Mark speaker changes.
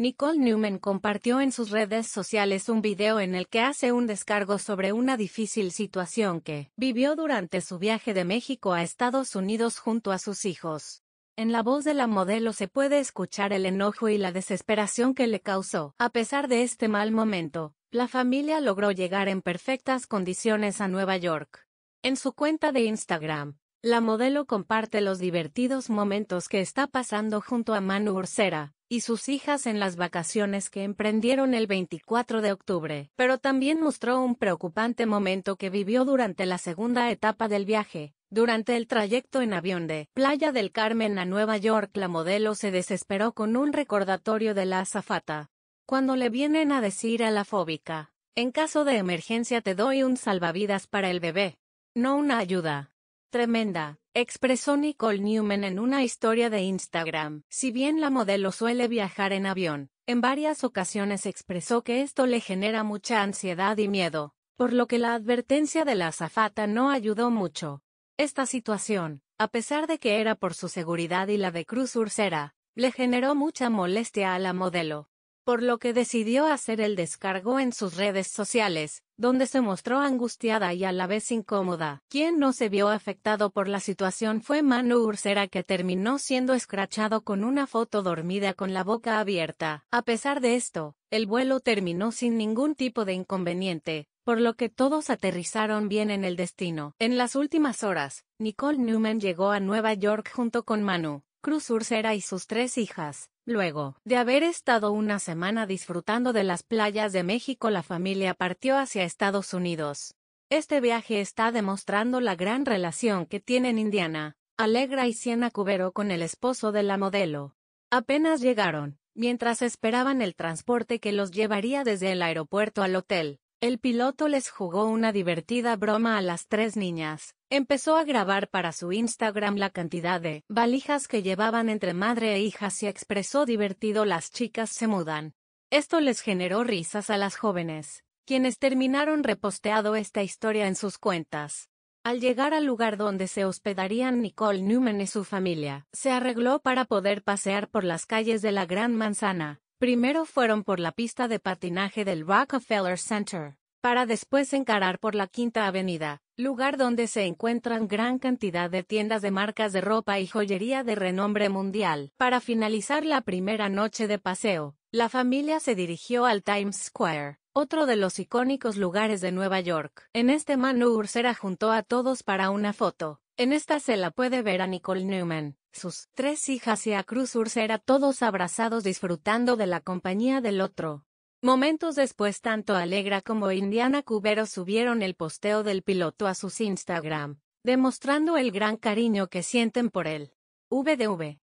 Speaker 1: Nicole Newman compartió en sus redes sociales un video en el que hace un descargo sobre una difícil situación que vivió durante su viaje de México a Estados Unidos junto a sus hijos. En la voz de la modelo se puede escuchar el enojo y la desesperación que le causó. A pesar de este mal momento, la familia logró llegar en perfectas condiciones a Nueva York. En su cuenta de Instagram, la modelo comparte los divertidos momentos que está pasando junto a Manu Ursera, y sus hijas en las vacaciones que emprendieron el 24 de octubre, pero también mostró un preocupante momento que vivió durante la segunda etapa del viaje. Durante el trayecto en avión de Playa del Carmen a Nueva York, la modelo se desesperó con un recordatorio de la azafata. Cuando le vienen a decir a la fóbica, en caso de emergencia te doy un salvavidas para el bebé, no una ayuda. Tremenda, Expresó Nicole Newman en una historia de Instagram. Si bien la modelo suele viajar en avión, en varias ocasiones expresó que esto le genera mucha ansiedad y miedo, por lo que la advertencia de la azafata no ayudó mucho. Esta situación, a pesar de que era por su seguridad y la de Cruz Ursera, le generó mucha molestia a la modelo por lo que decidió hacer el descargo en sus redes sociales, donde se mostró angustiada y a la vez incómoda. Quien no se vio afectado por la situación fue Manu Ursera que terminó siendo escrachado con una foto dormida con la boca abierta. A pesar de esto, el vuelo terminó sin ningún tipo de inconveniente, por lo que todos aterrizaron bien en el destino. En las últimas horas, Nicole Newman llegó a Nueva York junto con Manu, Cruz Ursera y sus tres hijas, Luego de haber estado una semana disfrutando de las playas de México, la familia partió hacia Estados Unidos. Este viaje está demostrando la gran relación que tienen Indiana, Alegra y Siena Cubero con el esposo de la modelo. Apenas llegaron, mientras esperaban el transporte que los llevaría desde el aeropuerto al hotel, el piloto les jugó una divertida broma a las tres niñas. Empezó a grabar para su Instagram la cantidad de valijas que llevaban entre madre e hija. y expresó divertido las chicas se mudan. Esto les generó risas a las jóvenes, quienes terminaron reposteado esta historia en sus cuentas. Al llegar al lugar donde se hospedarían Nicole Newman y su familia, se arregló para poder pasear por las calles de la Gran Manzana, Primero fueron por la pista de patinaje del Rockefeller Center, para después encarar por la Quinta Avenida, lugar donde se encuentran gran cantidad de tiendas de marcas de ropa y joyería de renombre mundial. Para finalizar la primera noche de paseo, la familia se dirigió al Times Square, otro de los icónicos lugares de Nueva York. En este Manu Ursera juntó a todos para una foto. En esta se la puede ver a Nicole Newman, sus tres hijas y a Cruz Ursera todos abrazados disfrutando de la compañía del otro. Momentos después tanto Alegra como Indiana Cubero subieron el posteo del piloto a sus Instagram, demostrando el gran cariño que sienten por él. VDV